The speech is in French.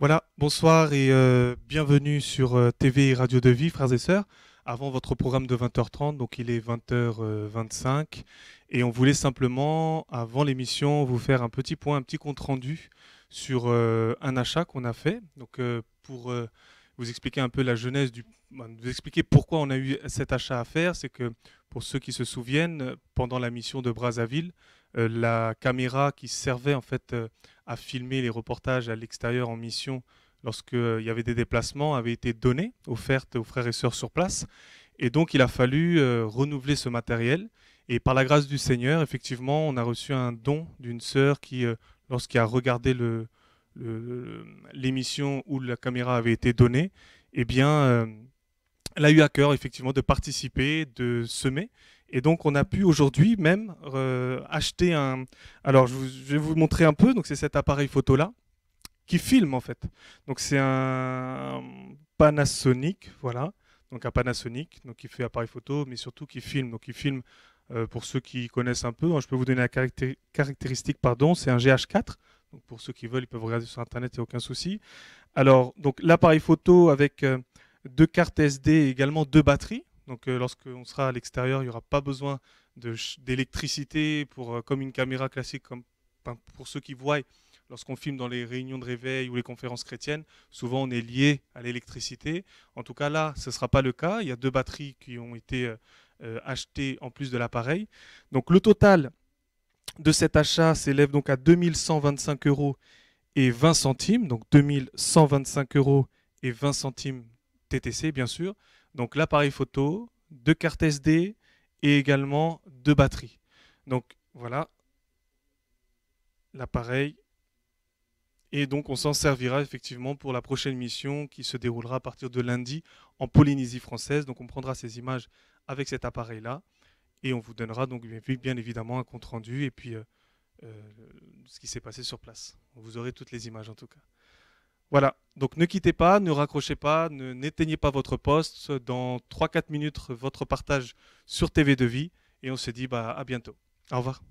Voilà, bonsoir et euh, bienvenue sur euh, TV et Radio de Vie, frères et sœurs. Avant votre programme de 20h30, donc il est 20h25. Euh, et on voulait simplement, avant l'émission, vous faire un petit point, un petit compte-rendu sur un achat qu'on a fait. Donc pour vous expliquer un peu la genèse du bah, vous expliquer pourquoi on a eu cet achat à faire, c'est que pour ceux qui se souviennent, pendant la mission de Brazzaville, la caméra qui servait en fait à filmer les reportages à l'extérieur en mission lorsqu'il euh, y avait des déplacements avait été donnée, offerte aux frères et sœurs sur place. Et donc il a fallu euh, renouveler ce matériel. Et par la grâce du Seigneur, effectivement, on a reçu un don d'une sœur qui, euh, lorsqu'elle a regardé l'émission le, où la caméra avait été donnée, eh bien, elle a eu à cœur effectivement de participer, de semer. Et donc, on a pu aujourd'hui même euh, acheter un. Alors, je, vais vous montrer un peu. Donc, c'est cet appareil photo là qui filme en fait. Donc, c'est un Panasonic, voilà. Donc, un Panasonic, donc qui fait appareil photo, mais surtout qui filme. Donc, il filme. Euh, pour ceux qui connaissent un peu, hein, je peux vous donner la caractéristique, pardon, c'est un GH4. Donc pour ceux qui veulent, ils peuvent regarder sur Internet, il n'y a aucun souci. Alors, donc l'appareil photo avec euh, deux cartes SD et également deux batteries. Donc euh, lorsqu'on sera à l'extérieur, il n'y aura pas besoin d'électricité euh, comme une caméra classique, comme pour ceux qui voient. Lorsqu'on filme dans les réunions de réveil ou les conférences chrétiennes, souvent on est lié à l'électricité. En tout cas là, ce ne sera pas le cas. Il y a deux batteries qui ont été euh, achetées en plus de l'appareil. Donc le total de cet achat s'élève donc à 2125 euros et 20 centimes, donc 2125 euros et 20 centimes TTC bien sûr donc l'appareil photo, deux cartes SD et également deux batteries. Donc voilà l'appareil. Et donc on s'en servira effectivement pour la prochaine mission qui se déroulera à partir de lundi en Polynésie française. Donc on prendra ces images avec cet appareil-là et on vous donnera donc bien évidemment un compte-rendu et puis euh, euh, ce qui s'est passé sur place. Vous aurez toutes les images en tout cas. Voilà. Donc ne quittez pas, ne raccrochez pas, ne, n'éteignez pas votre poste. Dans 3-4 minutes, votre partage sur TV de vie. Et on se dit bah, à bientôt. Au revoir.